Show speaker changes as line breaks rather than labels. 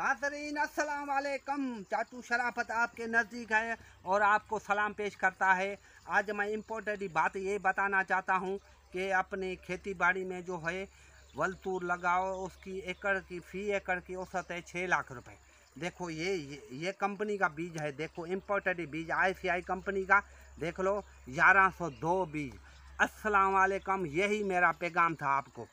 नाजरीन असलकम चाचू शराफत आपके नज़दीक है और आपको सलाम पेश करता है आज मैं इम्पोर्टेंट बात ये बताना चाहता हूँ कि अपने खेती बाड़ी में जो है वलतूर लगाओ उसकी एकड़ की फ़ी एकड़ की औसत है छः लाख रुपए देखो ये ये कंपनी का बीज है देखो इम्पोर्टेंट बीज आईसीआई कंपनी का देख लो ग्यारह सौ दो बीज असलकम यही मेरा पैगाम था आपको